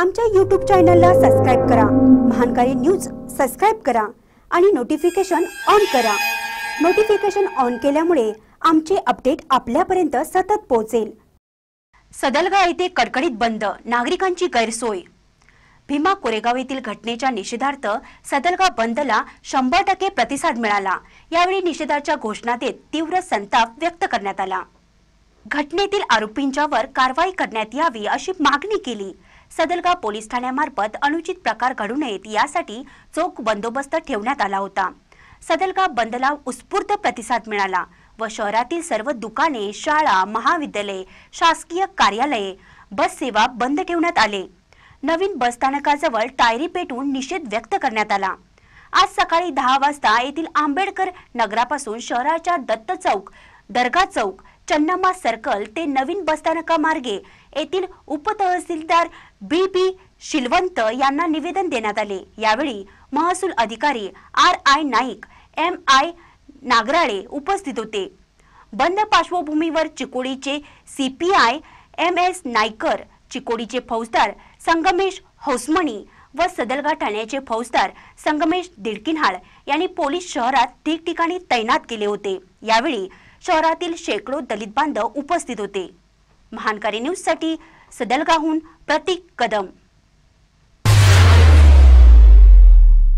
आमच्या यूट्यूब चॅनलला सबस्क्राईब करा महानकारी न्यूज सबस्क्राईब करा आणि नोटिफिकेशन ऑन करा नोटिफिकेशन ऑन केल्यामुळे आमचे अपडेट आपल्यापर्यंत सतत पोहोचेल सदलगा येथे कडकडीत बंद नागरिकांची गैरसोय भीमा कोरेगाव येथील घटनेच्या निषेधार्थ सदलगा बंदला शंभर टक्के प्रतिसाद मिळाला यावेळी निषेधाच्या घोषणा देत तीव्र संताप व्यक्त करण्यात आला घटनेतील आरोपींच्यावर कारवाई करण्यात यावी अशी मागणी केली सदलगाव पोलीस ठाण्यामार्फत अनुचित प्रकार घडू नयेत यासाठी चोख बंदोबस्त ठेवण्यात आला होता सदलगाव बंदला उत्स्फूर्त प्रतिसाद मिळाला व शहरातील सर्व दुकाने शाळा महाविद्यालये शासकीय कार्यालये बस सेवा बंद ठेवण्यात आले नवीन स्थानकाजवळ टायरी पेटून निषेध व्यक्त करण्यात आला आज सकाळी दहा वाजता येथील आंबेडकर नगरापासून शहराच्या दत्त चौक दर्गा चौक चन्नामा सर्कल ते नवीन मार्गे येथील उपतहसीलदार बी पी शिलवंत यांना निवेदन देण्यात आले यावेळी महसूल अधिकारी R I Naik M I Nagarale उपस्थित होते बंद पार्श्वभूमीवर चिकोडीचे सीपीआय एम एस नायकर चिकोडीचे फौजदार संगमेश हौसमणी व सदलगा ठाण्याचे फौजदार संगमेश दिडकिन्हाळ यांनी पोलीस शहरात ठिकठिकाणी तैनात केले होते यावेळी शहरातील शेकडो दलित बांधव उपस्थित होते महानकारी साठी सदलगाहून प्रतीक कदम